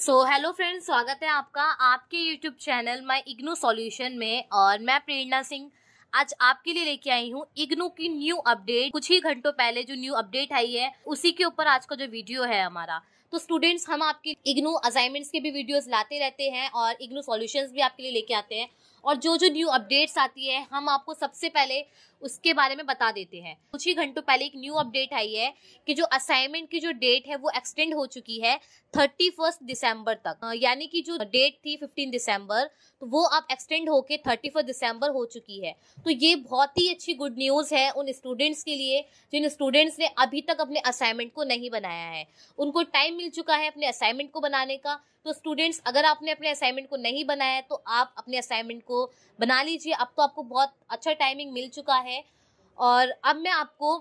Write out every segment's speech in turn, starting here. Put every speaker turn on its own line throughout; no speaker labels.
so hello friends स्वागत है आपका आपके YouTube channel my IGNOU solution में और मैं प्रेरणा सिंह आज आपके लिए लेके आई हूँ इग्नू की न्यू अपडेट कुछ ही घंटों पहले जो न्यू अपडेट आई है उसी के ऊपर आज का जो वीडियो है हमारा तो स्टूडेंट्स हम आपके इग्नू असाइनमेंट्स के भी वीडियोस लाते रहते हैं और इग्नू सॉल्यूशंस भी आपके लिए लेके आते हैं और जो जो न्यू अपडेट्स आती है हम आपको सबसे पहले उसके बारे में बता देते हैं कुछ ही घंटों पहले एक न्यू अपडेट आई है कि जो असाइनमेंट की जो डेट है वो एक्सटेंड हो चुकी है थर्टी फर्स्ट दिसंबर तक यानी कि जो डेट थी फिफ्टीन दिसंबर तो वो अब एक्सटेंड होके थर्टी फर्स्ट दिसंबर हो चुकी है तो ये बहुत ही अच्छी गुड न्यूज़ है उन स्टूडेंट्स के लिए जिन स्टूडेंट्स ने अभी तक अपने असाइनमेंट को नहीं बनाया है उनको टाइम मिल चुका है अपने असाइनमेंट को बनाने का तो स्टूडेंट्स अगर आपने अपने असाइनमेंट को नहीं बनाया है तो आप अपने असाइनमेंट को बना लीजिए अब तो आपको बहुत अच्छा टाइमिंग मिल चुका है और अब मैं आपको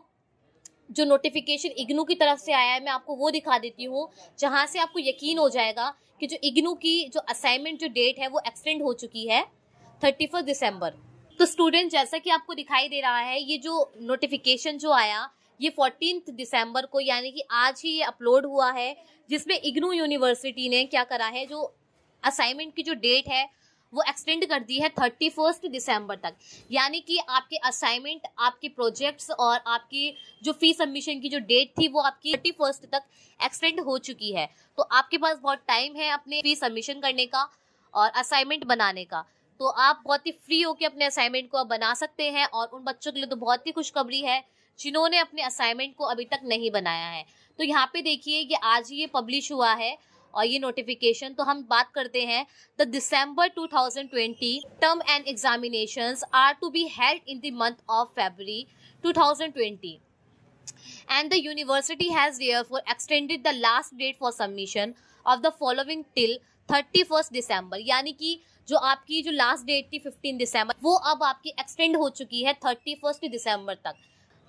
जो नोटिफिकेशन इग्नू की तरफ से आया है मैं आपको वो दिखा देती हूँ जहाँ से आपको यकीन हो जाएगा कि जो इग्नू की जो असाइनमेंट जो डेट है वो एक्सटेंड हो चुकी है थर्टी दिसंबर तो स्टूडेंट जैसा कि आपको दिखाई दे रहा है ये जो नोटिफिकेशन जो आया ये फोर्टीन दिसंबर को यानी कि आज ही ये अपलोड हुआ है जिसमें इग्नू यूनिवर्सिटी ने क्या करा है जो असाइनमेंट की जो डेट है वो एक्सटेंड कर दी है थर्टी फर्स्ट दिसंबर तक यानी कि आपके असाइनमेंट आपके प्रोजेक्ट्स और आपकी जो फी सबमिशन की जो डेट थी वो आपकी थर्टी फर्स्ट तक एक्सटेंड हो चुकी है तो आपके पास बहुत टाइम है अपने फी सबमिशन करने का और असाइनमेंट बनाने का तो आप बहुत ही फ्री होकर अपने असाइनमेंट को आप बना सकते हैं और उन बच्चों के लिए तो बहुत ही खुशखबरी है जिन्होंने अपने असाइनमेंट को अभी तक नहीं बनाया है तो यहाँ पे देखिए कि आज ही ये पब्लिश हुआ है और ये नोटिफिकेशन तो हम बात करते हैं the December 2020 term end examination are to be held in the month of February 2020 and the university has therefore extended the last date for submission of the following till 31st December यानी कि जो आपकी जो last date थी 15 दिसंबर वो अब आपकी extend हो चुकी है 31st दिसंबर तक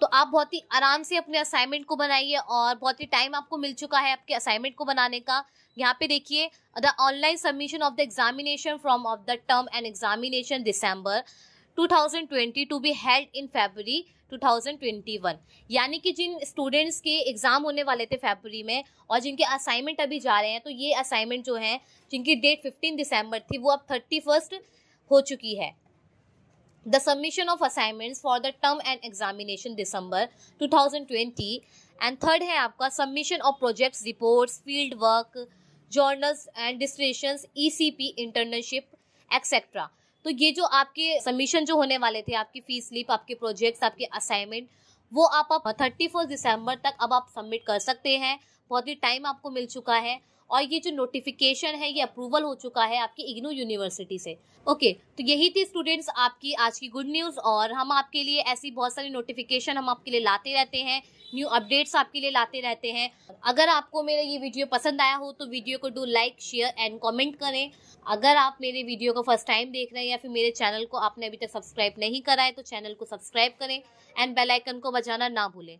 तो आप बहुत ही आराम से अपने असाइनमेंट को बनाइए और बहुत ही टाइम आपको मिल चुका है आपके असाइनमेंट को बनाने का यहाँ पे देखिए the online submission of the examination from of the term end examination December 2020 to be held in February 2021 यानी कि जिन स्टूडेंट्स के एग्ज़ाम होने वाले थे फेबरी में और जिनके असाइनमेंट अभी जा रहे हैं तो ये असाइनमेंट जो हैं जिनकी डेट 15 दिसंबर थी वो अब थर्टी फर्स्ट हो चुकी है the submission of assignments for the term and examination December 2020 and third है आपका submission of projects reports field work journals and dissertation P internship etcetera तो ये जो आपके सबमिशन जो होने वाले थे आपकी फीस स्लिप आपके प्रोजेक्ट्स आपके असाइनमेंट वो आप थर्टी फर्स्ट दिसंबर तक अब आप सबमिट कर सकते हैं बहुत ही टाइम आपको मिल चुका है और ये जो नोटिफिकेशन है ये अप्रूवल हो चुका है आपकी इग्नू यूनिवर्सिटी से ओके तो यही थी स्टूडेंट्स आपकी आज की गुड न्यूज़ और हम आपके लिए ऐसी बहुत सारी नोटिफिकेशन हम आपके लिए लाते रहते हैं न्यू अपडेट्स आपके लिए लाते रहते हैं अगर आपको मेरा ये वीडियो पसंद आया हो तो वीडियो को do like share and comment करें अगर आप मेरे वीडियो को फर्स्ट टाइम देख रहे हैं या फिर मेरे चैनल को आपने अभी तक सब्सक्राइब नहीं करा है तो चैनल को सब्सक्राइब करें एंड बेलाइकन को बजाना ना भूलें